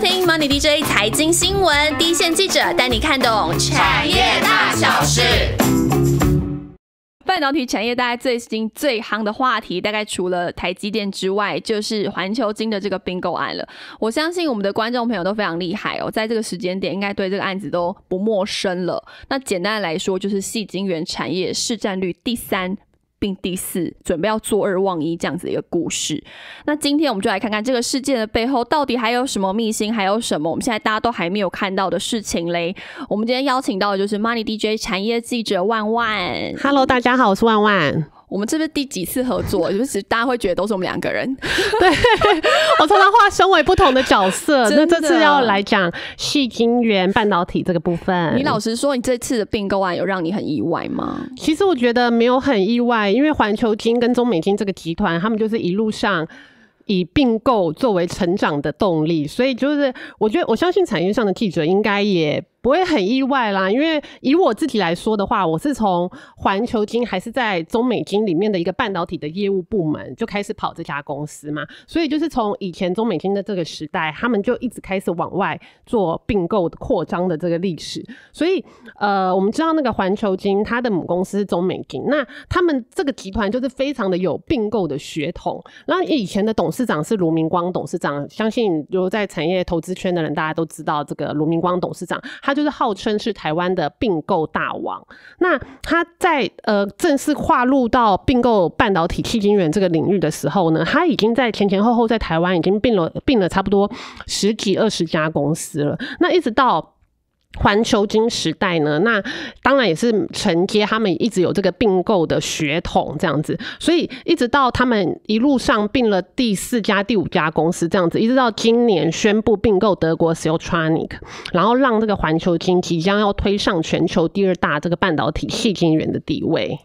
听 Money DJ 财经新闻，一线记者带你看懂产业大小事。半导体产业大概最新最夯的话题，大概除了台积电之外，就是环球晶的这个并购案了。我相信我们的观众朋友都非常厉害哦，在这个时间点，应该对这个案子都不陌生了。那简单来说，就是系晶圆产业市占率第三。并第四准备要做二忘一这样子一个故事，那今天我们就来看看这个事件的背后到底还有什么秘辛，还有什么我们现在大家都还没有看到的事情嘞。我们今天邀请到的就是 Money DJ 产业记者万万。Hello，大家好，我是万万。我们这是第几次合作？就是大家会觉得都是我们两个人。对 我常常化身为不同的角色。那这次要来讲细晶元半导体这个部分。你老实说，你这次的并购案有让你很意外吗？其实我觉得没有很意外，因为环球金跟中美金这个集团，他们就是一路上以并购作为成长的动力。所以就是我觉得，我相信产业上的记者应该也。不会很意外啦，因为以我自己来说的话，我是从环球金还是在中美金里面的一个半导体的业务部门就开始跑这家公司嘛，所以就是从以前中美金的这个时代，他们就一直开始往外做并购扩张的这个历史。所以呃，我们知道那个环球金，它的母公司是中美金，那他们这个集团就是非常的有并购的血统。那以前的董事长是卢明光董事长，相信留在产业投资圈的人大家都知道这个卢明光董事长。他就是号称是台湾的并购大王。那他在呃正式跨入到并购半导体、晶圆这个领域的时候呢，他已经在前前后后在台湾已经并了并了差不多十几二十家公司了。那一直到。环球金时代呢，那当然也是承接他们一直有这个并购的血统这样子，所以一直到他们一路上并了第四家、第五家公司这样子，一直到今年宣布并购德国 Siltronic，然后让这个环球金即将要推上全球第二大这个半导体系晶圆的地位。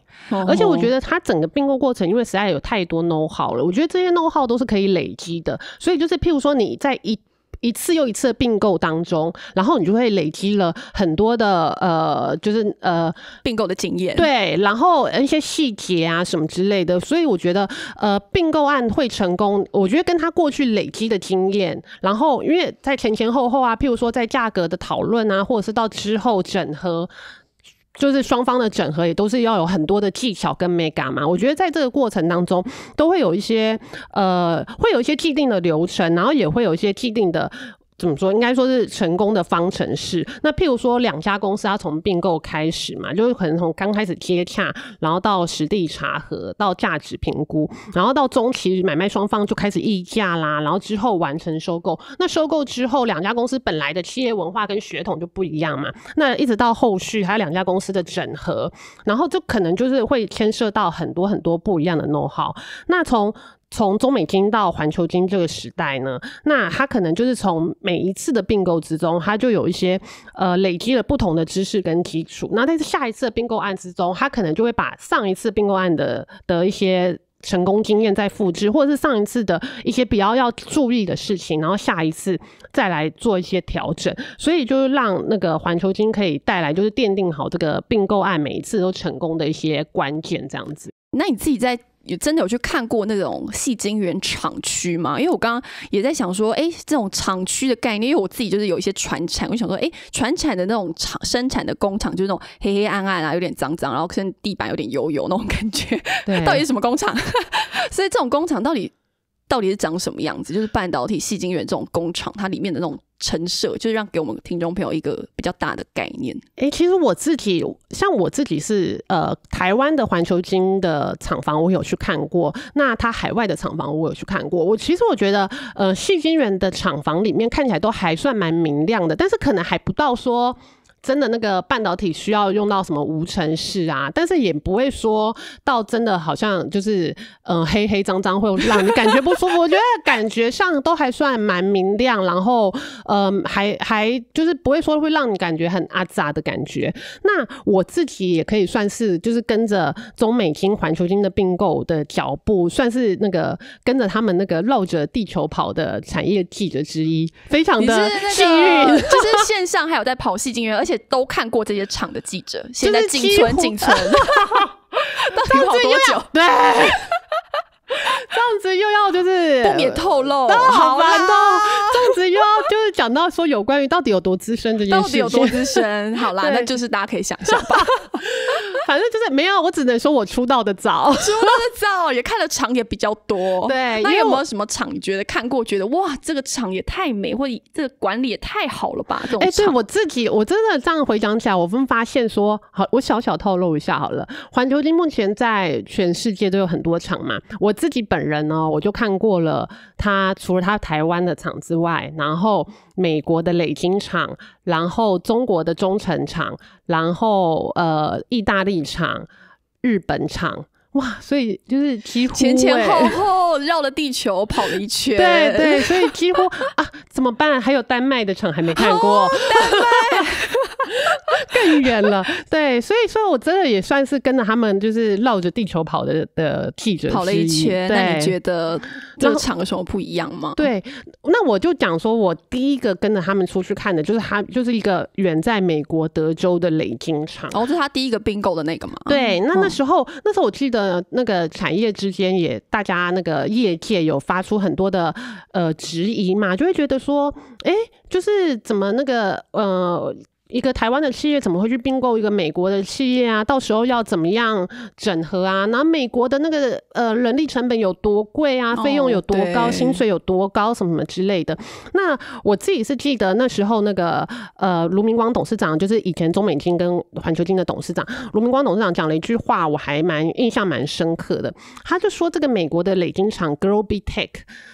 而且我觉得它整个并购过程，因为实在有太多 k No w how 了，我觉得这些 k No w how 都是可以累积的。所以就是譬如说你在一一次又一次的并购当中，然后你就会累积了很多的呃，就是呃并购的经验。对，然后一些细节啊什么之类的，所以我觉得呃并购案会成功，我觉得跟他过去累积的经验，然后因为在前前后后啊，譬如说在价格的讨论啊，或者是到之后整合。就是双方的整合也都是要有很多的技巧跟美感嘛，我觉得在这个过程当中都会有一些呃，会有一些既定的流程，然后也会有一些既定的。怎么说？应该说是成功的方程式。那譬如说两家公司，它从并购开始嘛，就是可能从刚开始接洽，然后到实地查核，到价值评估，然后到中期买卖双方就开始议价啦，然后之后完成收购。那收购之后，两家公司本来的企业文化跟血统就不一样嘛。那一直到后续还有两家公司的整合，然后就可能就是会牵涉到很多很多不一样的弄号。那从从中美金到环球金这个时代呢，那他可能就是从每一次的并购之中，他就有一些呃累积了不同的知识跟基础。那在下一次并购案之中，他可能就会把上一次并购案的的一些成功经验再复制，或者是上一次的一些比较要注意的事情，然后下一次再来做一些调整。所以就是让那个环球金可以带来，就是奠定好这个并购案每一次都成功的一些关键，这样子。那你自己在。有真的有去看过那种戏精园厂区吗？因为我刚刚也在想说，哎，这种厂区的概念，因为我自己就是有一些传产，我想说，哎，传产的那种厂生产的工厂，就是那种黑黑暗暗啊，有点脏脏，然后可能地板有点油油那种感觉，到底是什么工厂？所以这种工厂到底？到底是长什么样子？就是半导体、细晶圆这种工厂，它里面的那种陈设，就是让给我们听众朋友一个比较大的概念。哎，其实我自己，像我自己是呃，台湾的环球晶的厂房我有去看过，那它海外的厂房我有去看过。我其实我觉得，呃，细晶圆的厂房里面看起来都还算蛮明亮的，但是可能还不到说。真的那个半导体需要用到什么无尘室啊，但是也不会说到真的好像就是嗯黑黑脏脏会让你感觉不舒服。我觉得感觉上都还算蛮明亮，然后呃还还就是不会说会让你感觉很阿杂的感觉。那我自己也可以算是就是跟着中美金、环球金的并购的脚步，算是那个跟着他们那个绕着地球跑的产业记者之一。非常的幸运，就是线上还有在跑戏精源，而且。都看过这些场的记者，现在仅存仅存，到底有多久？对，这样子又要就是不免透露，好烦哦。这样子又要就是讲到说有关于到底有多资深，这些到底有多资深？好啦，那就是大家可以想象吧。反正就是没有，我只能说我出道的早，出道的早也看的场也比较多。对，那有没有什么场觉得看过觉得哇，这个场也太美，或者这个管理也太好了吧？哎，对我自己我真的这样回想起来，我们发现说，好，我小小透露一下好了。环球金目前在全世界都有很多场嘛，我自己本人呢，我就看过了。他除了他台湾的场之外，然后美国的雷金场，然后中国的中城场。然后，呃，意大利厂、日本厂。哇，所以就是几乎前前后后绕了地球跑了一圈，对对，所以几乎啊，怎么办？还有丹麦的场还没看过，丹麦 更远了，对，所以说我真的也算是跟着他们就是绕着地球跑的的记者跑了一圈。那你觉得这场有什么不一样吗？对，那我就讲说，我第一个跟着他们出去看的就是他，就是一个远在美国德州的雷金场，哦，就是他第一个 bingo 的那个嘛。对，那那时候那时候我记得。呃，那个产业之间也，大家那个业界有发出很多的呃质疑嘛，就会觉得说，哎，就是怎么那个呃。一个台湾的企业怎么会去并购一个美国的企业啊？到时候要怎么样整合啊？那美国的那个呃人力成本有多贵啊？费用有多高？薪水有多高？什么什么之类的？那我自己是记得那时候那个呃卢明光董事长，就是以前中美金跟环球金的董事长卢明光董事长讲了一句话，我还蛮印象蛮深刻的。他就说这个美国的垒晶厂 g l o b e Tech，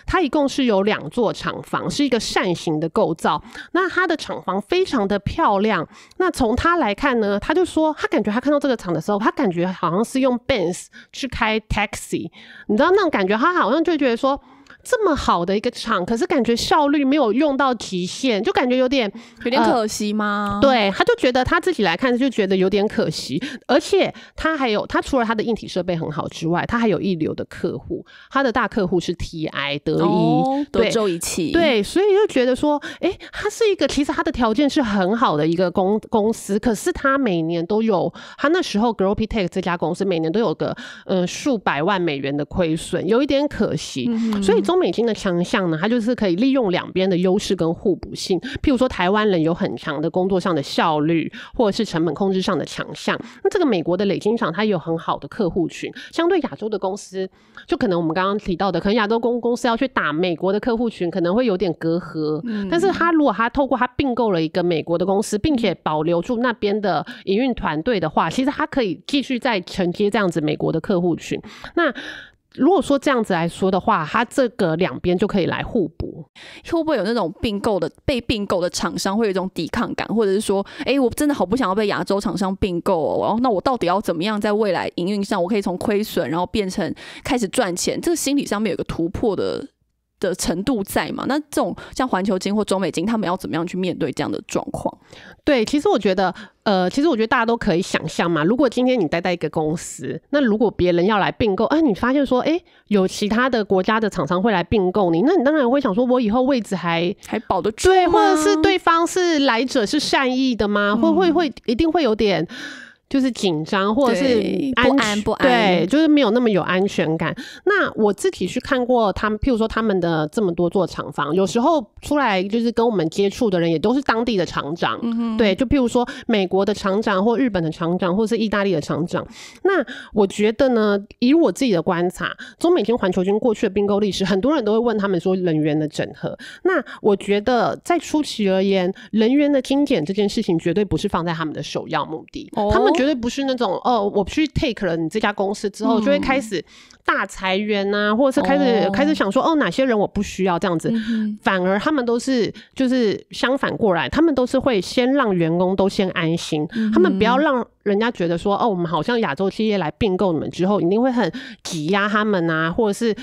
它一共是有两座厂房，是一个扇形的构造。那它的厂房非常的漂亮。那从他来看呢，他就说，他感觉他看到这个厂的时候，他感觉好像是用 Benz 去开 taxi，你知道那种感觉，他好像就觉得说。这么好的一个厂，可是感觉效率没有用到极限，就感觉有点有点可惜吗？对，他就觉得他自己来看就觉得有点可惜，而且他还有他除了他的硬体设备很好之外，他还有一流的客户，他的大客户是 T I、德仪、德州仪器，对，所以就觉得说，哎，他是一个其实他的条件是很好的一个公公司，可是他每年都有，他那时候 g r o w p Tech 这家公司每年都有个呃数百万美元的亏损，有一点可惜，所以。中美金的强项呢，它就是可以利用两边的优势跟互补性。譬如说，台湾人有很强的工作上的效率，或者是成本控制上的强项。那这个美国的累金厂，它有很好的客户群。相对亚洲的公司，就可能我们刚刚提到的，可能亚洲公公司要去打美国的客户群，可能会有点隔阂。但是他如果他透过他并购了一个美国的公司，并且保留住那边的营运团队的话，其实他可以继续再承接这样子美国的客户群。那如果说这样子来说的话，它这个两边就可以来互补，会不会有那种并购的被并购的厂商会有一种抵抗感，或者是说，哎，我真的好不想要被亚洲厂商并购哦，然后那我到底要怎么样在未来营运上，我可以从亏损然后变成开始赚钱，这个心理上面有个突破的。的程度在嘛？那这种像环球金或中美金，他们要怎么样去面对这样的状况？对，其实我觉得，呃，其实我觉得大家都可以想象嘛。如果今天你待在一个公司，那如果别人要来并购，哎，你发现说，哎，有其他的国家的厂商会来并购你，那你当然会想说，我以后位置还还保得住？对，或者是对方是来者是善意的吗？会会会，一定会有点。就是紧张，或者是不安，不安。对，就是没有那么有安全感。那我自己去看过他们，譬如说他们的这么多座厂房，有时候出来就是跟我们接触的人也都是当地的厂长，对，就譬如说美国的厂长，或日本的厂长，或是意大利的厂长。那我觉得呢，以我自己的观察，中美金、环球金过去的并购历史，很多人都会问他们说人员的整合。那我觉得在初期而言，人员的精简这件事情绝对不是放在他们的首要目的，他们。绝对不是那种哦，我去 take 了你这家公司之后，就会开始。大裁员啊，或者是开始开始想说哦，哪些人我不需要这样子，反而他们都是就是相反过来，他们都是会先让员工都先安心，他们不要让人家觉得说哦，我们好像亚洲企业来并购你们之后，一定会很挤压他们啊，或者是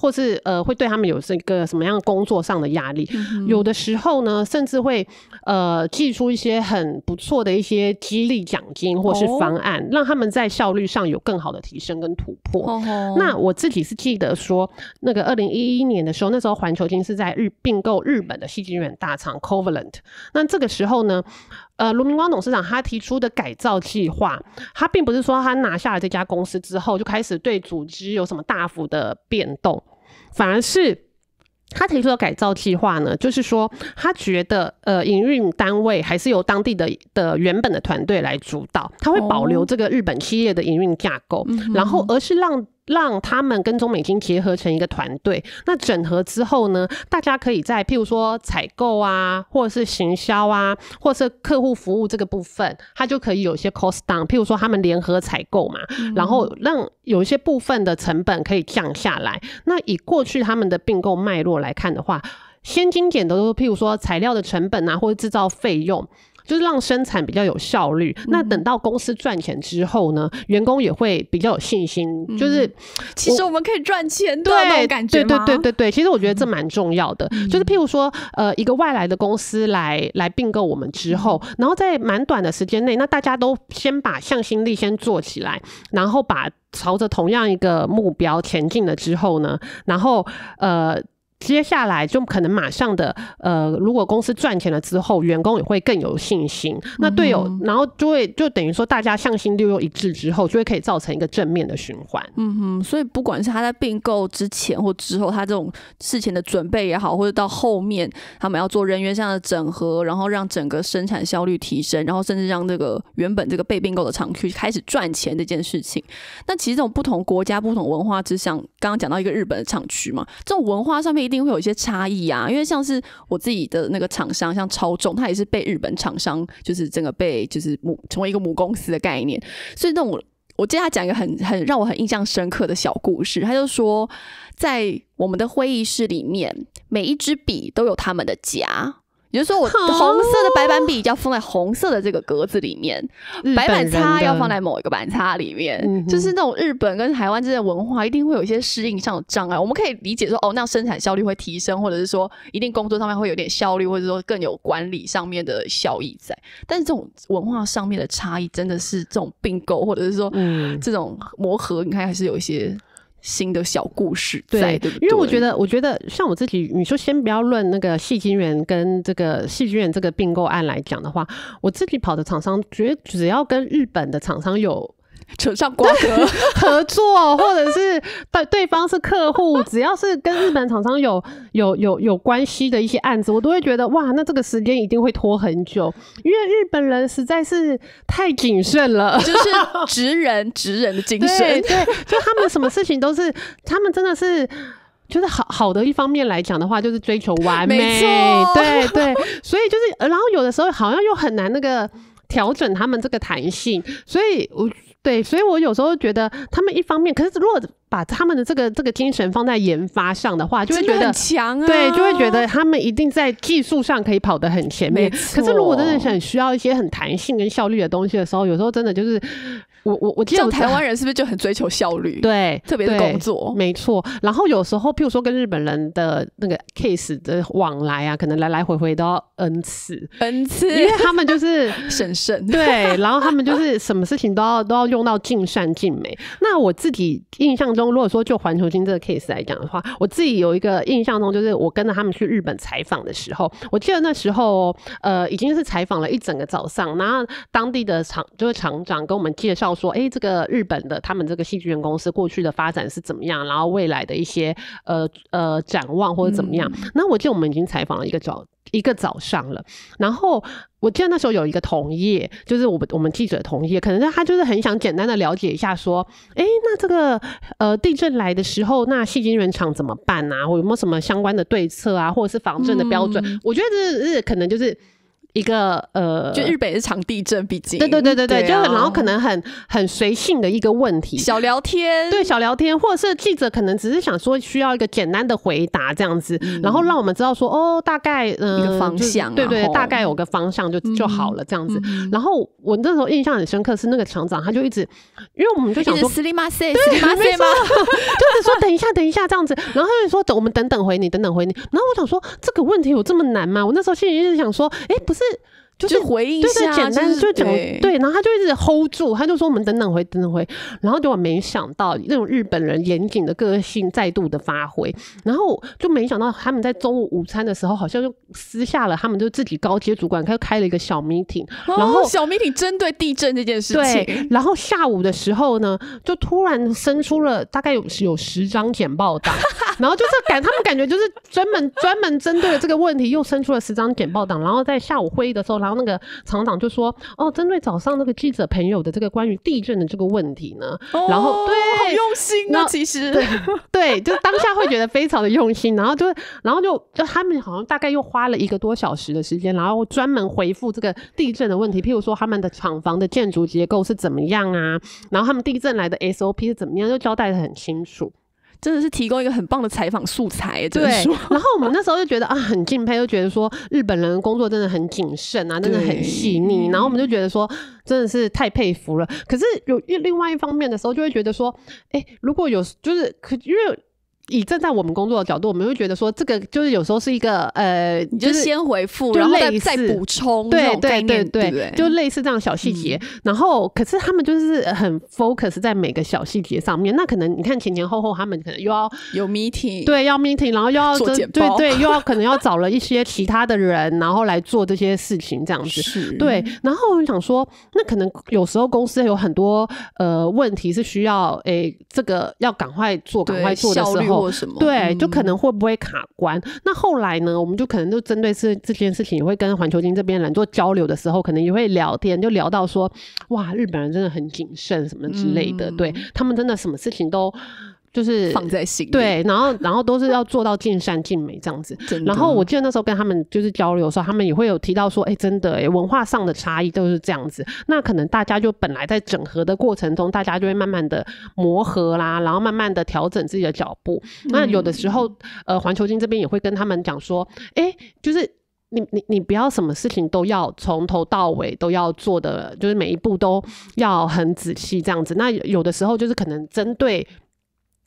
或是呃会对他们有这个什么样工作上的压力？有的时候呢，甚至会呃寄出一些很不错的一些激励奖金或是方案，让他们在效率上有更好的提升跟突破。那我自己是记得说，那个二零一一年的时候，那时候环球金是在日并购日本的细菌源大厂 Covalent。那这个时候呢，呃，卢明光董事长他提出的改造计划，他并不是说他拿下了这家公司之后就开始对组织有什么大幅的变动，反而是他提出的改造计划呢，就是说他觉得，呃，营运单位还是由当地的的原本的团队来主导，他会保留这个日本企业的营运架构，然后而是让。让他们跟中美金结合成一个团队，那整合之后呢，大家可以在譬如说采购啊，或者是行销啊，或是客户服务这个部分，它就可以有些 cost down。譬如说他们联合采购嘛，然后让有一些部分的成本可以降下来。那以过去他们的并购脉络来看的话，先精简的都是譬如说材料的成本啊，或者制造费用。就是让生产比较有效率，那等到公司赚钱之后呢，员工也会比较有信心。就是其实我们可以赚钱，对，感觉对对对对对。其实我觉得这蛮重要的，就是譬如说，呃，一个外来的公司来来并购我们之后，然后在蛮短的时间内，那大家都先把向心力先做起来，然后把朝着同样一个目标前进了之后呢，然后呃。接下来就可能马上的，呃，如果公司赚钱了之后，员工也会更有信心。那队友，然后就会就等于说大家向心力又一致之后，就会可以造成一个正面的循环。嗯哼，所以不管是他在并购之前或之后，他这种事情的准备也好，或者到后面他们要做人员上的整合，然后让整个生产效率提升，然后甚至让这个原本这个被并购的厂区开始赚钱这件事情。那其实这种不同国家、不同文化之像刚刚讲到一个日本的厂区嘛，这种文化上面一定。定会有一些差异啊，因为像是我自己的那个厂商，像超重，它也是被日本厂商就是整个被就是母成为一个母公司的概念，所以那种我我接下来讲一个很很让我很印象深刻的小故事，他就说在我们的会议室里面，每一支笔都有他们的夹。就是说，我红色的白板笔要放在红色的这个格子里面，白板擦要放在某一个板擦里面，就是那种日本跟台湾间的文化一定会有一些适应上的障碍。我们可以理解说，哦，那样生产效率会提升，或者是说一定工作上面会有点效率，或者说更有管理上面的效益在。但是这种文化上面的差异，真的是这种并购或者是说，这种磨合，你看还是有一些。新的小故事，对，因为我觉得，我觉得像我自己，你说先不要论那个细菌源跟这个细菌源这个并购案来讲的话，我自己跑的厂商，觉得只要跟日本的厂商有。扯上瓜葛 合作，或者是对对方是客户，只要是跟日本厂商有有有有关系的一些案子，我都会觉得哇，那这个时间一定会拖很久，因为日本人实在是太谨慎了，就是直人直人的精神，对，就他们什么事情都是，他们真的是就是好好的一方面来讲的话，就是追求完美，对对，所以就是，然后有的时候好像又很难那个调整他们这个弹性，所以我。对，所以我有时候觉得他们一方面，可是如果把他们的这个这个精神放在研发上的话，就会觉得强，对，就会觉得他们一定在技术上可以跑得很前面。可是如果真的想很需要一些很弹性跟效率的东西的时候，有时候真的就是。我我我记得，台湾人是不是就很追求效率？对，特别是工作，没错。然后有时候，譬如说跟日本人的那个 case 的往来啊，可能来来回回都要 n 次，n 次，因为他们就是审 慎，对。然后他们就是 什么事情都要都要用到尽善尽美。那我自己印象中，如果说就环球金这个 case 来讲的话，我自己有一个印象中，就是我跟着他们去日本采访的时候，我记得那时候呃已经是采访了一整个早上，然后当地的厂就是厂长跟我们介绍。说，哎，这个日本的他们这个戏剧园公司过去的发展是怎么样？然后未来的一些呃呃展望或者怎么样？那我记得我们已经采访了一个早一个早上了。然后我记得那时候有一个同业，就是我我们记者同业，可能他就是很想简单的了解一下，说，哎，那这个呃地震来的时候，那戏剧园场怎么办啊？或有没有什么相关的对策啊？或者是防震的标准？我觉得这是可能就是。一个呃，就日本是常地震，毕竟对对对对对，就然后可能很很随性的一个问题，小聊天对小聊天，或者是记者可能只是想说需要一个简单的回答这样子，然后让我们知道说哦大概嗯一个方向，对对，大概有个方向就就好了这样子。然后我那时候印象很深刻是那个厂长，他就一直因为我们就想说对，里马 就是说等一下等一下这样子，然后他就说等我们等等回你，等等回你。然后我想说这个问题有这么难吗？我那时候心里一直想说，哎不是。是就是回忆一下，就是简单，就怎么对，然后他就一直 hold 住，他就说我们等等回，等等回。然后我没想到，那种日本人严谨的个性再度的发挥。然后就没想到他们在中午午餐的时候，好像就私下了，他们就自己高阶主管，开开了一个小 meeting。然后小 meeting 针对地震这件事情。对。然后下午的时候呢，就突然生出了大概有有十张简报档。然后就是感他们感觉就是专门专门针对了这个问题，又生出了十张简报档。然后在下午会议的时候。然后那个厂长就说：“哦，针对早上那个记者朋友的这个关于地震的这个问题呢，然后对，好用心啊，其实 对，就当下会觉得非常的用心。然后就然后就就他们好像大概又花了一个多小时的时间，然后专门回复这个地震的问题，譬如说他们的厂房的建筑结构是怎么样啊，然后他们地震来的 SOP 是怎么样，就交代的很清楚。”真的是提供一个很棒的采访素材，对。然后我们那时候就觉得啊，很敬佩，就觉得说日本人工作真的很谨慎啊，真的很细腻。然后我们就觉得说，真的是太佩服了。可是有另外一方面的时候，就会觉得说，哎，如果有就是可因为。以站在我们工作的角度，我们会觉得说，这个就是有时候是一个呃，就是先回复，然后再再补充对对对对，就类似这样小细节。然后，可是他们就是很 focus 在每个小细节上面。那可能你看前前后后，他们可能又要有 meeting，对，要 meeting，然后又要做对对，又要可能要找了一些其他的人，然后来做这些事情，这样子。对。然后我们想说，那可能有时候公司有很多呃问题，是需要诶这个要赶快做、赶快做的时候。做什么？对，就可能会不会卡关？那后来呢？我们就可能就针对是这件事情，也会跟环球金这边人做交流的时候，可能也会聊天，就聊到说，哇，日本人真的很谨慎，什么之类的。对他们真的什么事情都。就是放在心对，然后然后都是要做到尽善尽美这样子。然后我记得那时候跟他们就是交流的时候，他们也会有提到说，哎，真的，诶，文化上的差异都是这样子。那可能大家就本来在整合的过程中，大家就会慢慢的磨合啦，然后慢慢的调整自己的脚步。那有的时候，呃，环球金这边也会跟他们讲说，哎，就是你你你不要什么事情都要从头到尾都要做的，就是每一步都要很仔细这样子。那有的时候就是可能针对。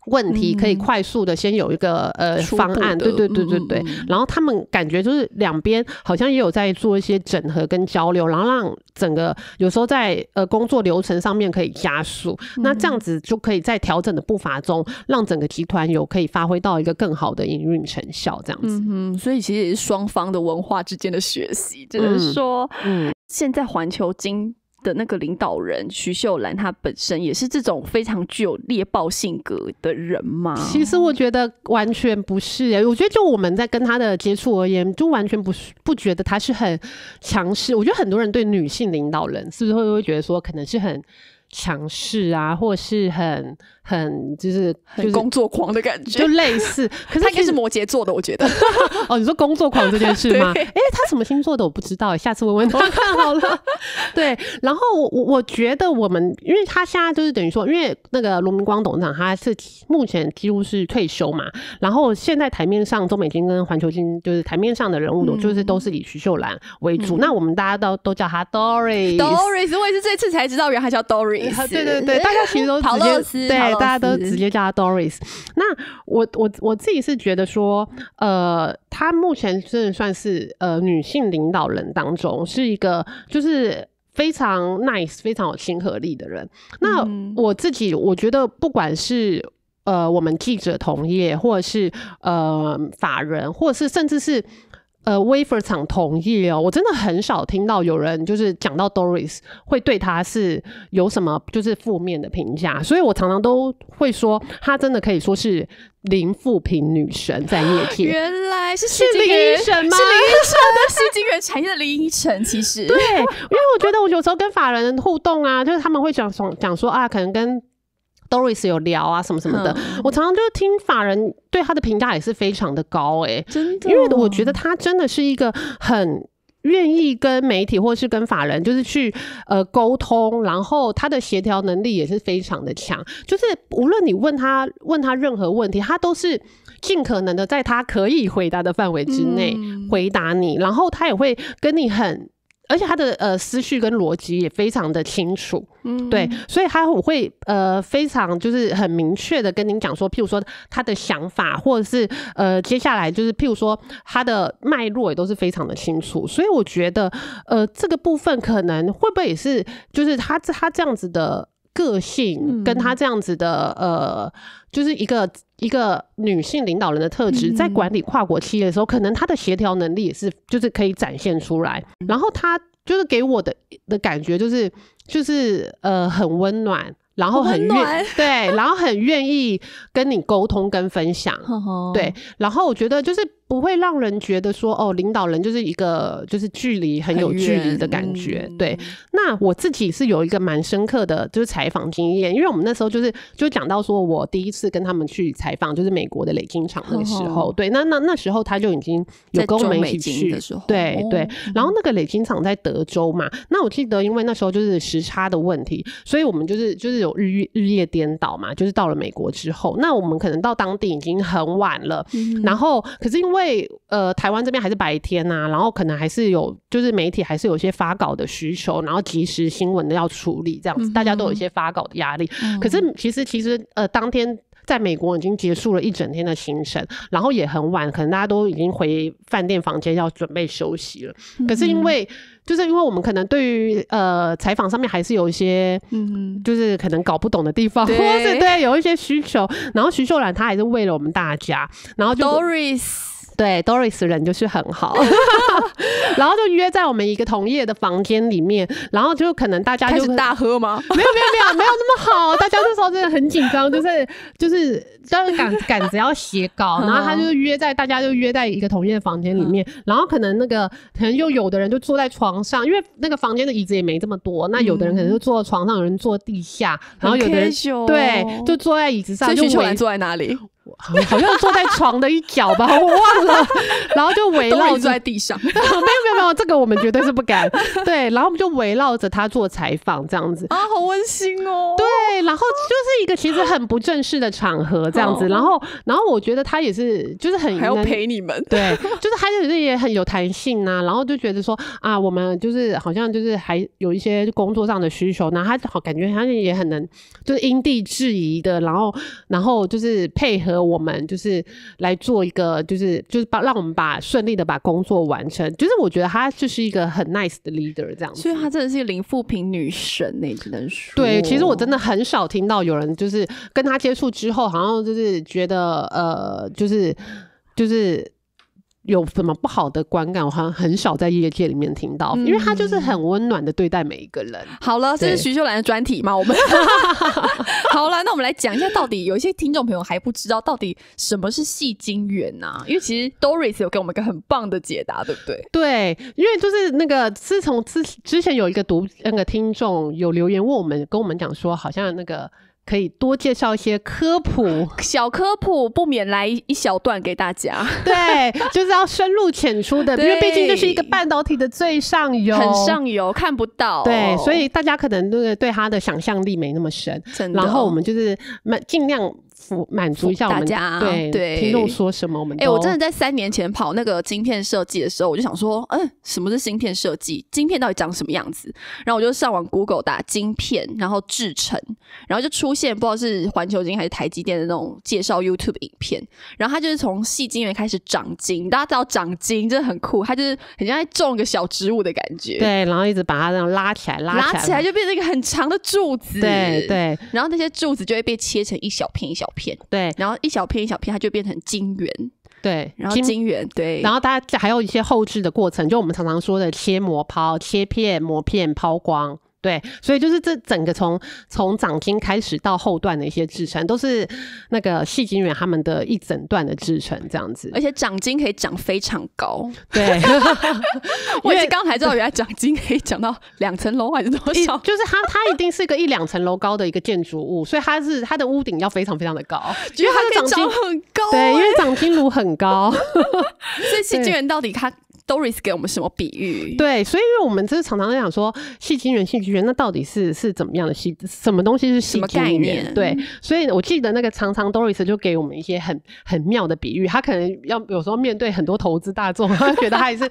问题可以快速的先有一个呃方案，对对对对对。然后他们感觉就是两边好像也有在做一些整合跟交流，然后让整个有时候在呃工作流程上面可以加速。那这样子就可以在调整的步伐中，让整个集团有可以发挥到一个更好的营运成效，这样子。嗯，所以其实是双方的文化之间的学习，就是说，嗯，现在环球金。的那个领导人徐秀兰，她本身也是这种非常具有猎豹性格的人吗？其实我觉得完全不是呀。我觉得就我们在跟她的接触而言，就完全不是不觉得她是很强势。我觉得很多人对女性领导人，是不是会会觉得说，可能是很。强势啊，或是很很就是就是工作狂的感觉，就类似。可是他应该是摩羯座的，我觉得。哦，你说工作狂这件事吗？哎，他什么星座的？我不知道，下次问问他看好了。对，然后我我觉得我们，因为他现在就是等于说，因为那个罗明光董事长他是目前几乎是退休嘛，然后现在台面上周美金跟环球金，就是台面上的人物，就是都是以徐秀兰为主。那我们大家都都叫他 Doris，Doris，我也是这次才知道，原来叫 Doris。对对对，大家其实都直接 对，大家都直接叫 Doris。那我我我自己是觉得说，呃，她目前真的算是呃女性领导人当中是一个，就是非常 nice、非常有亲和力的人。那我自己我觉得，不管是呃我们记者同业，或者是呃法人，或者是甚至是。呃，wafer 厂同意哦，我真的很少听到有人就是讲到 Doris 会对她是有什么就是负面的评价，所以我常常都会说她真的可以说是零负评女神在业界。原来是李医神吗？李医生，是金源产业的林医生，其实对，因为我觉得我有时候跟法人互动啊，就是他们会讲讲说啊，可能跟。Doris 有聊啊，什么什么的，我常常就听法人对他的评价也是非常的高诶，真的，因为我觉得他真的是一个很愿意跟媒体或是跟法人就是去呃沟通，然后他的协调能力也是非常的强，就是无论你问他问他任何问题，他都是尽可能的在他可以回答的范围之内回答你，然后他也会跟你很。而且他的呃思绪跟逻辑也非常的清楚，嗯，对，所以他我会呃非常就是很明确的跟您讲说，譬如说他的想法，或者是呃接下来就是譬如说他的脉络也都是非常的清楚，所以我觉得呃这个部分可能会不会也是就是他他这样子的。个性跟她这样子的呃，就是一个一个女性领导人的特质，在管理跨国企业的时候，可能她的协调能力也是就是可以展现出来。然后她就是给我的的感觉就是就是呃很温暖，然后很愿对，然后很愿意跟你沟通跟分享。对，然后我觉得就是。不会让人觉得说哦，领导人就是一个就是距离很有距离的感觉，对。那我自己是有一个蛮深刻的就是采访经验，因为我们那时候就是就讲到说我第一次跟他们去采访就是美国的累金厂那个时候，对。那那那时候他就已经有跟我们一起去，对对。然后那个累金厂在德州嘛，那我记得因为那时候就是时差的问题，所以我们就是就是有日日日夜颠倒嘛，就是到了美国之后，那我们可能到当地已经很晚了，然后可是因为。因为呃，台湾这边还是白天呐，然后可能还是有就是媒体还是有些发稿的需求，然后及时新闻的要处理这样子，大家都有一些发稿的压力。可是其实其实呃，当天在美国已经结束了一整天的行程，然后也很晚，可能大家都已经回饭店房间要准备休息了。可是因为就是因为我们可能对于呃采访上面还是有一些嗯，就是可能搞不懂的地方，或是对有一些需求，然后徐秀兰她还是为了我们大家，然后就。对，Doris 人就是很好，然后就约在我们一个同业的房间里面，然后就可能大家就大喝吗？没有没有没有没有那么好，大家那时候真的很紧张，就是就是就是赶赶着要写稿，然后他就约在大家就约在一个同业的房间里面，然后可能那个可能又有的人就坐在床上，因为那个房间的椅子也没这么多，那有的人可能就坐床上，有人坐地下，然后有的人对，就坐在椅子上。陈学兰坐在哪里？好像坐在床的一角吧，我忘了。然后就围绕 在地上，没有没有没有，这个我们绝对是不敢。对，然后我们就围绕着他做采访，这样子啊，好温馨哦。对，然后就是一个其实很不正式的场合，这样子。然后，然后我觉得他也是，就是很还要陪你们，对，就是他就是也很有弹性啊。然后就觉得说啊，我们就是好像就是还有一些工作上的需求，然后他好感觉他也很能，就是因地制宜的，然后，然后就是配合。我们就是来做一个，就是就是把让我们把顺利的把工作完成。就是我觉得她就是一个很 nice 的 leader 这样子，所以她真的是零负评女神，那只能说。对，其实我真的很少听到有人就是跟她接触之后，好像就是觉得呃，就是就是。有什么不好的观感？我好像很少在业界里面听到，因为他就是很温暖的对待每一个人。好了，这是徐秀兰的专题嘛？我们 好了，那我们来讲一下，到底有一些听众朋友还不知道到底什么是戏精元呐？因为其实 Doris 有给我们一个很棒的解答，对不对？对，因为就是那个，自从之之前有一个读那个听众有留言问我们，跟我们讲说，好像那个。可以多介绍一些科普，小科普不免来一小段给大家。对，就是要深入浅出的，因为毕竟这是一个半导体的最上游，很上游，看不到。对，所以大家可能那个对它的想象力没那么深。然后我们就是蛮尽量。满足一下我大家对对听众说什么？我们哎，我真的在三年前跑那个晶片设计的时候，我就想说，嗯，什么是芯片设计？晶片到底长什么样子？然后我就上网 Google 打晶片，然后制成，然后就出现不知道是环球晶还是台积电的那种介绍 YouTube 影片。然后它就是从细晶元开始长晶，大家知道长晶真的很酷，它就是很像在种一个小植物的感觉。对，然后一直把它这样拉起来，拉起来，拉起来就变成一个很长的柱子。对对，然后那些柱子就会被切成一小片一小。片对，然后一小片一小片，它就变成晶圆对，然后晶圆对，然后大家还有一些后置的过程，就我们常常说的切磨抛切片磨片抛光。对，所以就是这整个从从掌金开始到后段的一些制成，都是那个戏精人他们的一整段的制成这样子。而且掌金可以长非常高，对。我也是刚才知道原来掌金可以长到两层楼还是多少？就是它它一定是一个一两层楼高的一个建筑物，所以它是它的屋顶要非常非常的高，因为它的掌金很高。对，因为掌金炉很高，所以戏精人到底他。Doris 给我们什么比喻？对，所以我们就是常常在讲说细精元、细精元，那到底是是怎么样的细？什么东西是细？概念对。所以我记得那个常常 Doris 就给我们一些很很妙的比喻，他可能要有时候面对很多投资大众，他觉得他也是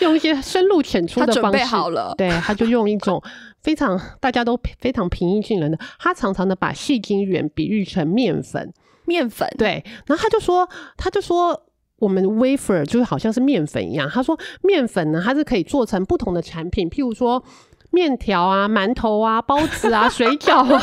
用一些深入浅出的方式。好了，对，他就用一种非常大家都非常平易近人的，他常常的把细精元比喻成面粉，面粉对。然后他就说，他就说。我们 wafer 就好像是面粉一样，他说面粉呢，它是可以做成不同的产品，譬如说面条啊、馒头啊、包子啊、水饺啊、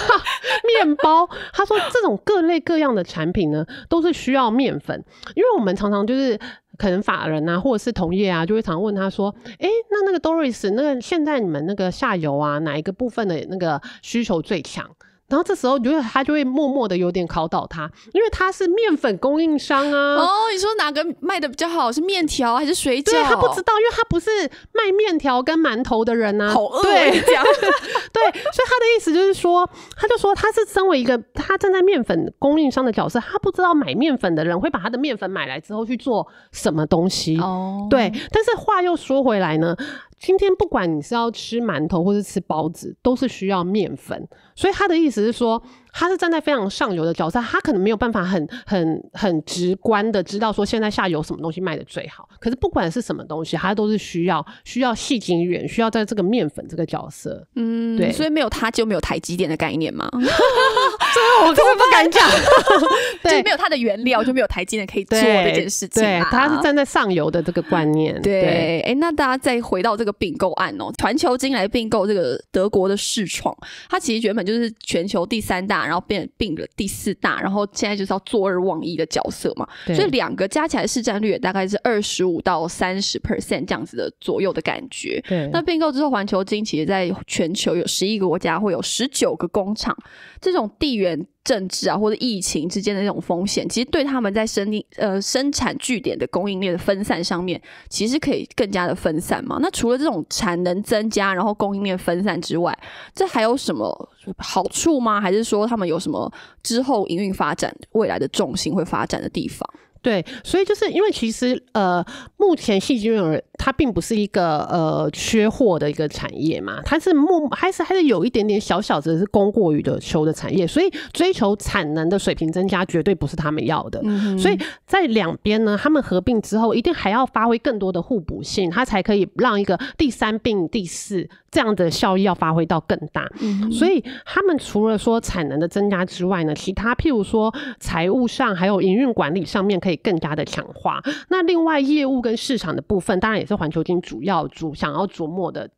面包。他说这种各类各样的产品呢，都是需要面粉，因为我们常常就是可能法人啊，或者是同业啊，就会常问他说，哎，那那个 Doris，那个现在你们那个下游啊，哪一个部分的那个需求最强？然后这时候，就他就会默默的有点考倒他，因为他是面粉供应商啊。哦，你说哪个卖的比较好，是面条还是水饺？他不知道，因为他不是卖面条跟馒头的人呐。好饿，对，所以他的意思就是说，他就说他是身为一个他站在面粉供应商的角色，他不知道买面粉的人会把他的面粉买来之后去做什么东西。哦，对，但是话又说回来呢。今天不管你是要吃馒头或是吃包子，都是需要面粉。所以他的意思是说。他是站在非常上游的角色，他可能没有办法很很很直观的知道说现在下游什么东西卖的最好。可是不管是什么东西，他都是需要需要细精远，需要在这个面粉这个角色。嗯，对，所以没有他就没有台积电的概念嘛？这 个我根本不敢讲。对，没有他的原料就没有台积电可以做这件事情。对，他是站在上游的这个观念。对，哎，那大家再回到这个并购案哦，全球金来并购这个德国的世创，它其实原本就是全球第三大。然后变并了第四大，然后现在就是要坐二望一的角色嘛，所以两个加起来占率也大概是二十五到三十 percent 这样子的左右的感觉。对，那并购之后，环球金其实在全球有十一个国家，会有十九个工厂，这种地缘。政治啊，或者疫情之间的那种风险，其实对他们在生呃生产据点的供应链的分散上面，其实可以更加的分散嘛。那除了这种产能增加，然后供应链分散之外，这还有什么好处吗？还是说他们有什么之后营运发展未来的重心会发展的地方？对，所以就是因为其实呃，目前细菌婴儿它并不是一个呃缺货的一个产业嘛，它是目还是还是有一点点小小的是供过于的求的产业，所以追求产能的水平增加绝对不是他们要的，所以在两边呢，他们合并之后一定还要发挥更多的互补性，它才可以让一个第三并第四。这样的效益要发挥到更大，所以他们除了说产能的增加之外呢，其他譬如说财务上还有营运管理上面可以更加的强化。那另外业务跟市场的部分，当然也是环球金主要主想要琢磨的。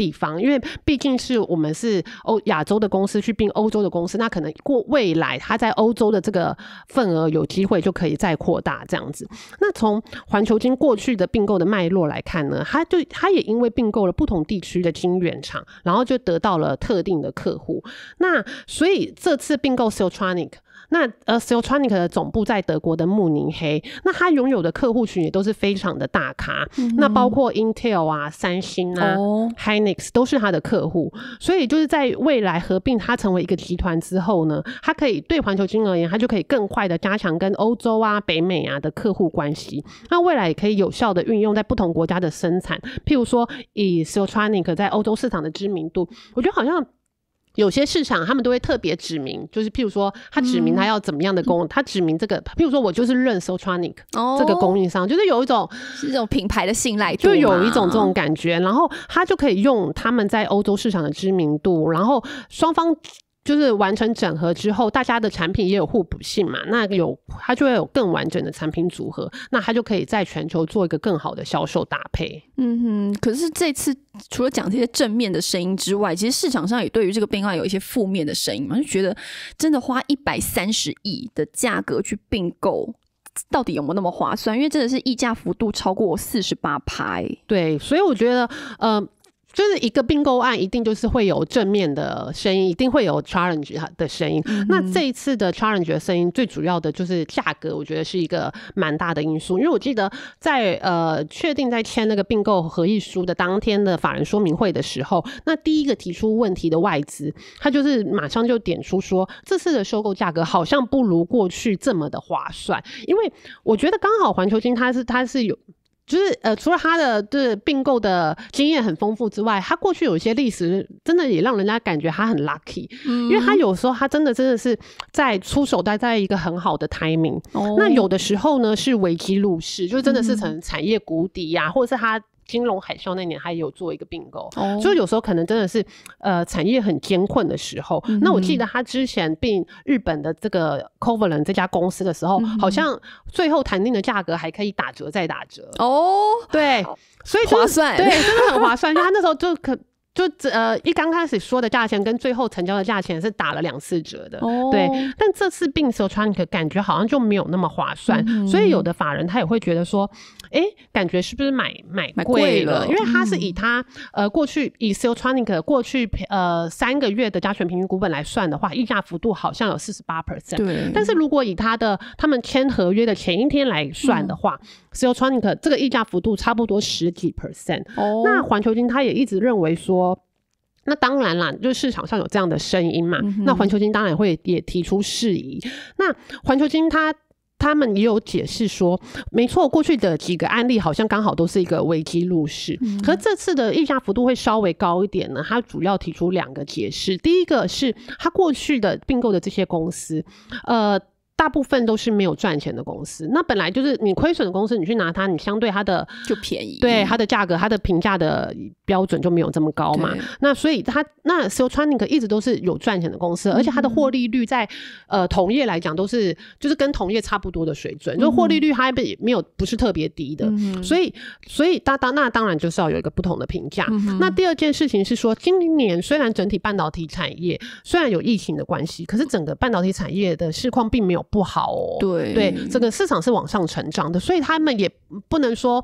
地方，因为毕竟是我们是欧亚洲的公司去并欧洲的公司，那可能过未来它在欧洲的这个份额有机会就可以再扩大这样子。那从环球金过去的并购的脉络来看呢，它就它也因为并购了不同地区的晶圆厂，然后就得到了特定的客户。那所以这次并购 Siltronic。那呃，Siltronic 的总部在德国的慕尼黑，那它拥有的客户群也都是非常的大咖，那包括 Intel 啊、三星啊、Hynix 都是它的客户，所以就是在未来合并它成为一个集团之后呢，它可以对环球金而言，它就可以更快的加强跟欧洲啊、北美啊的客户关系，那未来也可以有效的运用在不同国家的生产，譬如说以 Siltronic 在欧洲市场的知名度，我觉得好像。有些市场他们都会特别指明，就是譬如说，他指明他要怎么样的供，他指明这个，譬如说我就是认 Sotronic 这个供应商，就是有一种这种品牌的信赖就有一种这种感觉，然后他就可以用他们在欧洲市场的知名度，然后双方。就是完成整合之后，大家的产品也有互补性嘛，那有它就会有更完整的产品组合，那它就可以在全球做一个更好的销售搭配。嗯哼，可是这次除了讲这些正面的声音之外，其实市场上也对于这个并购有一些负面的声音，就觉得真的花一百三十亿的价格去并购，到底有没有那么划算？因为真的是溢价幅度超过四十八拍。对，所以我觉得，嗯。就是一个并购案，一定就是会有正面的声音，一定会有 challenge 的声音。那这一次的 challenge 声音，最主要的就是价格，我觉得是一个蛮大的因素。因为我记得在呃确定在签那个并购合议书的当天的法人说明会的时候，那第一个提出问题的外资，他就是马上就点出说，这次的收购价格好像不如过去这么的划算。因为我觉得刚好环球金它是它是有。就是呃，除了他的就是并购的经验很丰富之外，他过去有一些历史，真的也让人家感觉他很 lucky，因为他有时候他真的真的是在出手待在一个很好的 timing，那有的时候呢是危机入市，就真的是从产业谷底呀，或者是他。金融海啸那年还有做一个并购，所以有时候可能真的是，呃，产业很艰困的时候。那我记得他之前并日本的这个 c o v a l e n t 这家公司的时候，好像最后谈定的价格还可以打折再打折。哦，对，所以划算，对，真的很划算。他那时候就可就呃一刚开始说的价钱跟最后成交的价钱是打了两次折的。哦，对，但这次并时候穿，感觉好像就没有那么划算。所以有的法人他也会觉得说。哎，感觉是不是买买贵了？因为它是以它呃过去以 s e l t r o n i c 过去呃三个月的加权平均股本来算的话，溢价幅度好像有四十八 percent。对。但是如果以它的他们签合约的前一天来算的话 s e l t r o n i c 这个溢价幅度差不多十几 percent。哦。那环球金它也一直认为说，那当然啦，就是市场上有这样的声音嘛。那环球金当然会也提出质疑。那环球金它。他们也有解释说，没错，过去的几个案例好像刚好都是一个危机入市，可这次的溢价幅度会稍微高一点呢。他主要提出两个解释，第一个是他过去的并购的这些公司，呃。大部分都是没有赚钱的公司，那本来就是你亏损的公司，你去拿它，你相对它的就便宜，对它的价格、它的评价的标准就没有这么高嘛。那所以它那 Silicon i a 一直都是有赚钱的公司，而且它的获利率在呃同业来讲都是就是跟同业差不多的水准，就获利率它被没有不是特别低的，所以所以当当那当然就是要有一个不同的评价。那第二件事情是说，今年虽然整体半导体产业虽然有疫情的关系，可是整个半导体产业的市况并没有。不好哦，对对，这个市场是往上成长的，所以他们也不能说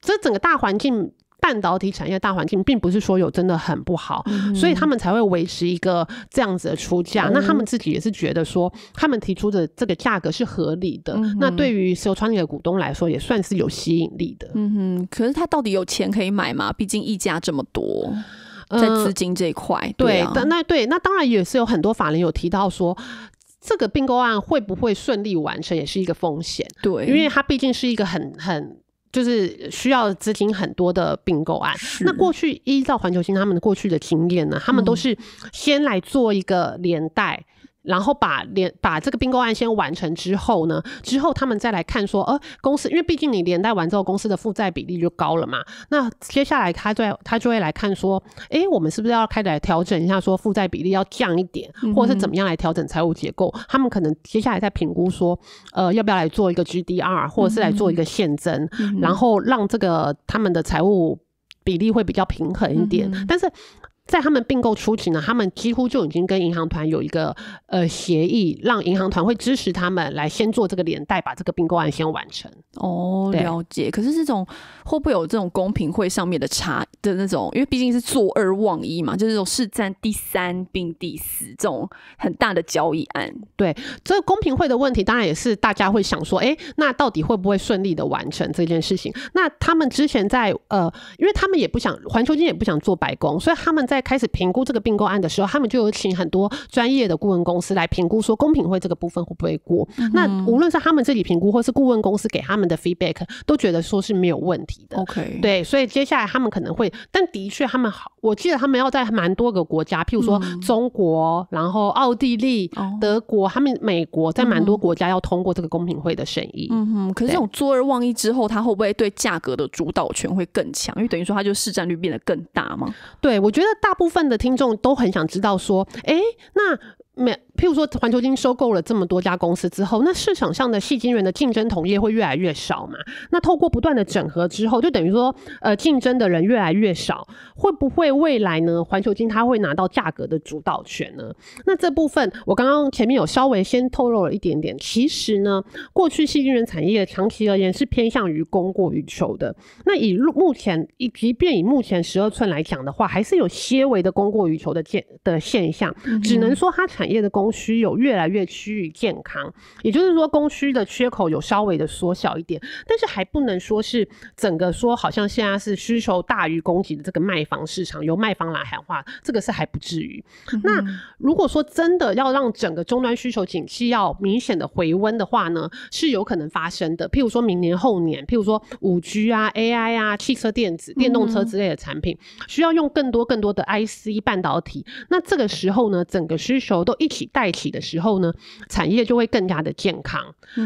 这整个大环境半导体产业大环境并不是说有真的很不好，所以他们才会维持一个这样子的出价。那他们自己也是觉得说，他们提出的这个价格是合理的。那对于石油川的股东来说，也算是有吸引力的。嗯哼，可是他到底有钱可以买吗？毕竟溢价这么多，在资金这一块，对，那那对，那当然也是有很多法人有提到说。这个并购案会不会顺利完成，也是一个风险。对，因为它毕竟是一个很很就是需要资金很多的并购案。那过去依照环球星他们过去的经验呢，他们都是先来做一个连带。然后把连把这个并购案先完成之后呢，之后他们再来看说，呃，公司因为毕竟你连带完之后，公司的负债比例就高了嘛。那接下来他在他就会来看说，哎，我们是不是要开始调整一下，说负债比例要降一点，或者是怎么样来调整财务结构？他们可能接下来在评估说，呃，要不要来做一个 GDR，或者是来做一个现增，然后让这个他们的财务比例会比较平衡一点。但是。在他们并购初期呢，他们几乎就已经跟银行团有一个呃协议，让银行团会支持他们来先做这个连带，把这个并购案先完成。哦，了解。可是这种会不会有这种公平会上面的差的那种？因为毕竟是坐而望一嘛，就是这种是占第三并第四这种很大的交易案。对，这个公平会的问题，当然也是大家会想说，哎，那到底会不会顺利的完成这件事情？那他们之前在呃，因为他们也不想环球金也不想做白宫，所以他们在。在开始评估这个并购案的时候，他们就有请很多专业的顾问公司来评估，说公平会这个部分会不会过。那无论是他们自己评估，或是顾问公司给他们的 feedback，都觉得说是没有问题的。OK，对，所以接下来他们可能会，但的确他们好，我记得他们要在蛮多个国家，譬如说中国、然后奥地利、德国、他们美国，在蛮多国家要通过这个公平会的审议。嗯哼，可是这种捉而忘一之后，他会不会对价格的主导权会更强？因为等于说他就市占率变得更大吗？对，我觉得大。大部分的听众都很想知道，说：“哎，那。”没，譬如说环球金收购了这么多家公司之后，那市场上的细晶元的竞争同业会越来越少嘛？那透过不断的整合之后，就等于说，呃，竞争的人越来越少，会不会未来呢？环球金它会拿到价格的主导权呢？那这部分我刚刚前面有稍微先透露了一点点。其实呢，过去细晶元产业长期而言是偏向于供过于求的。那以目前以即便以目前十二寸来讲的话，还是有些微的供过于求的现的现象，只能说它产。业的供需有越来越趋于健康，也就是说供需的缺口有稍微的缩小一点，但是还不能说是整个说好像现在是需求大于供给的这个卖方市场，由卖方来喊话，这个是还不至于。那如果说真的要让整个终端需求景气要明显的回温的话呢，是有可能发生的。譬如说明年后年，譬如说五 G 啊、AI 啊、汽车电子、电动车之类的产品，需要用更多更多的 IC 半导体，那这个时候呢，整个需求都一起带起的时候呢，产业就会更加的健康。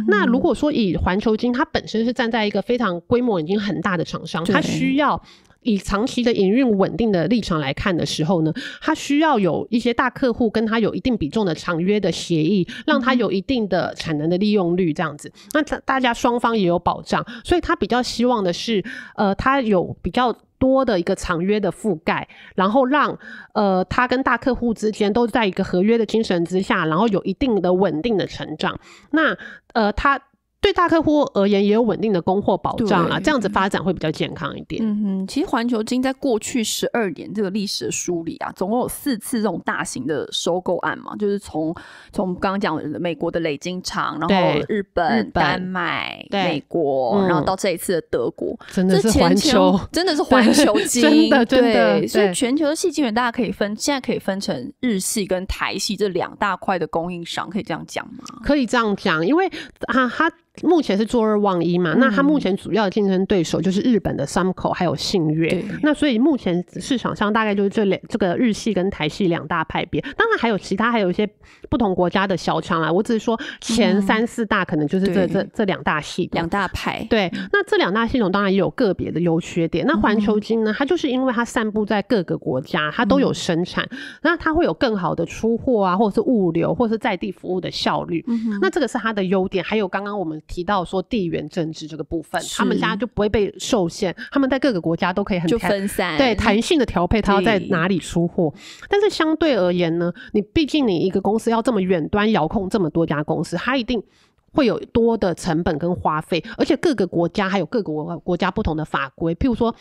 那如果说以环球金，它本身是站在一个非常规模已经很大的厂商，它需要以长期的营运稳定的立场来看的时候呢，它需要有一些大客户跟它有一定比重的长约的协议，让它有一定的产能的利用率这样子。那大大家双方也有保障，所以它比较希望的是，呃，它有比较。多的一个长约的覆盖，然后让呃他跟大客户之间都在一个合约的精神之下，然后有一定的稳定的成长。那呃他。对大客户而言也有稳定的供货保障啦，这样子发展会比较健康一点。嗯哼，其实环球金在过去十二年这个历史的梳理啊，总共有四次这种大型的收购案嘛，就是从从刚刚讲美国的累金厂，然后日本、丹麦、美国，然后到这一次的德国，真的是环球，真的是环球 金。真的对，所以全球的细金源大家可以分，现在可以分成日系跟台系这两大块的供应商，可以这样讲吗？可以这样讲，因为啊，它目前是坐二望一嘛？那它目前主要的竞争对手就是日本的三口还有信越。那所以目前市场上大概就是这两这个日系跟台系两大派别。当然还有其他还有一些不同国家的小厂啦。我只是说前三四大可能就是这这这两大系两大派。对，那这两大系统当然也有个别的优缺点。那环球金呢，它就是因为它散布在各个国家，它都有生产，那它会有更好的出货啊，或者是物流，或者是在地服务的效率。那这个是它的优点。还有刚刚我们。提到说地缘政治这个部分，他们家就不会被受限，他们在各个国家都可以很分散，对弹性的调配，他要在哪里出货？但是相对而言呢，你毕竟你一个公司要这么远端遥控这么多家公司，它一定会有多的成本跟花费，而且各个国家还有各国国家不同的法规，譬如说。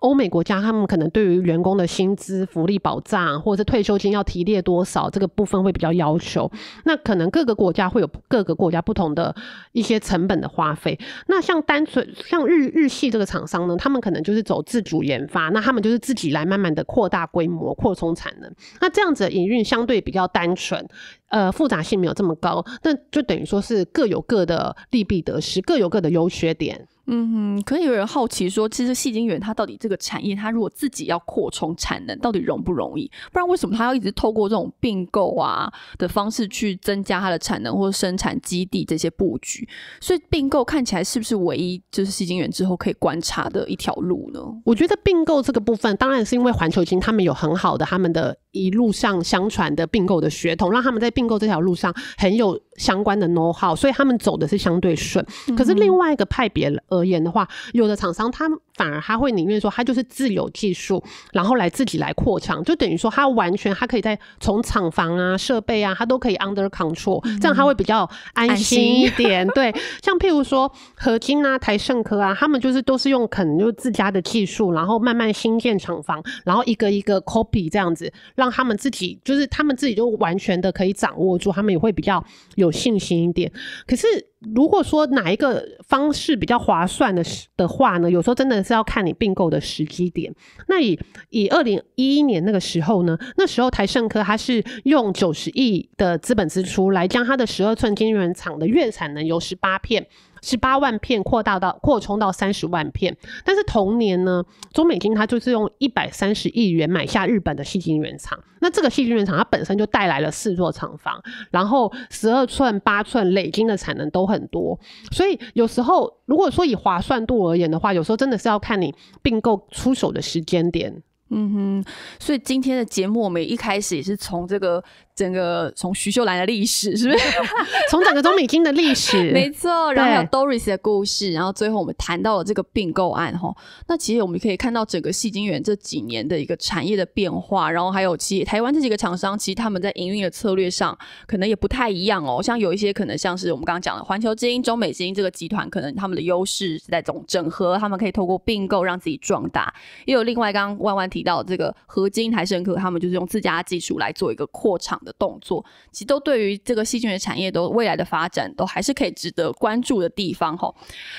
欧美国家，他们可能对于员工的薪资、福利保障，或者是退休金要提列多少，这个部分会比较要求。那可能各个国家会有各个国家不同的一些成本的花费。那像单纯像日日系这个厂商呢，他们可能就是走自主研发，那他们就是自己来慢慢的扩大规模、扩充产能。那这样子的营运相对比较单纯，呃，复杂性没有这么高。那就等于说是各有各的利弊得失，各有各的优缺点。嗯哼，可能有人好奇说，其实戏精园它到底这个产业，它如果自己要扩充产能，到底容不容易？不然为什么它要一直透过这种并购啊的方式去增加它的产能或者生产基地这些布局？所以并购看起来是不是唯一就是戏精园之后可以观察的一条路呢？我觉得并购这个部分，当然是因为环球金他们有很好的他们的。一路上相传的并购的血统，让他们在并购这条路上很有相关的 know how，所以他们走的是相对顺。可是另外一个派别而言的话，有的厂商他们。反而他会宁愿说，他就是自有技术，然后来自己来扩厂，就等于说他完全他可以在从厂房啊、设备啊，他都可以 under control，这样他会比较安心一点。对，像譬如说合金啊、台盛科啊，他们就是都是用可能就自家的技术，然后慢慢新建厂房，然后一个一个 copy 这样子，让他们自己就是他们自己就完全的可以掌握住，他们也会比较有信心一点。可是。如果说哪一个方式比较划算的时的话呢？有时候真的是要看你并购的时机点。那以以二零一一年那个时候呢，那时候台盛科它是用九十亿的资本支出来将它的十二寸晶圆厂的月产能由十八片。十八万片扩大到扩充到三十万片，但是同年呢，中美金它就是用一百三十亿元买下日本的细菌原厂。那这个细菌原厂它本身就带来了四座厂房，然后十二寸、八寸、累金的产能都很多。所以有时候如果说以划算度而言的话，有时候真的是要看你并购出手的时间点。嗯哼，所以今天的节目我们一开始也是从这个。整个从徐秀兰的历史是不是？从整个中美金的历史，没错。然后有 Doris 的故事，然后最后我们谈到了这个并购案哈。那其实我们可以看到整个戏精园这几年的一个产业的变化，然后还有其实台湾这几个厂商，其实他们在营运的策略上可能也不太一样哦。像有一些可能像是我们刚刚讲的环球金、中美金这个集团，可能他们的优势是在总整合，他们可以透过并购让自己壮大。也有另外刚刚万万提到这个合金台盛科，他们就是用自家技术来做一个扩厂。动作其实都对于这个细菌的产业都未来的发展都还是可以值得关注的地方哈。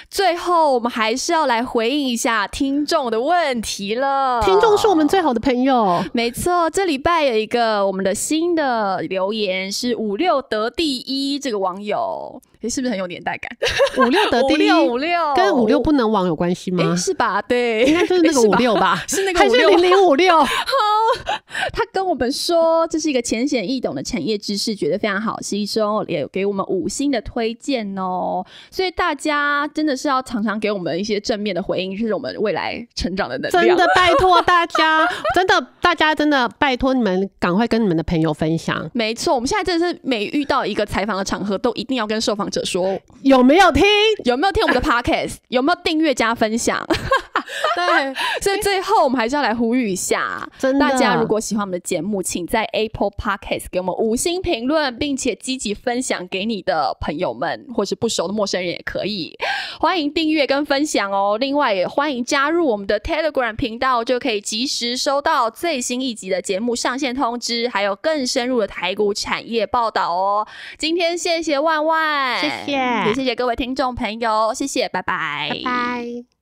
最后，我们还是要来回应一下听众的问题了。听众是我们最好的朋友，没错。这礼拜有一个我们的新的留言是五六得第一这个网友。你是不是很有年代感？五六得第五六五六跟五六不能忘有关系吗？哎，是吧？对，应该就是那个 五六吧，是那个零零五六。好，他跟我们说这是一个浅显易懂的产业知识，觉得非常好，吸收，也给我们五星的推荐哦。所以大家真的是要常常给我们一些正面的回应，是我们未来成长的能力。真的拜托大家，真的大家真的拜托你们赶快跟你们的朋友分享。没错，我们现在真的是每遇到一个采访的场合，都一定要跟受访。者说有没有听有没有听我们的 podcast 有没有订阅加分享？对，所以最后我们还是要来呼吁一下，大家如果喜欢我们的节目，请在 Apple Podcast 给我们五星评论，并且积极分享给你的朋友们，或是不熟的陌生人也可以。欢迎订阅跟分享哦，另外也欢迎加入我们的 Telegram 频道，就可以及时收到最新一集的节目上线通知，还有更深入的台股产业报道哦。今天谢谢万万。谢谢，也谢谢各位听众朋友，谢谢，拜拜，拜拜。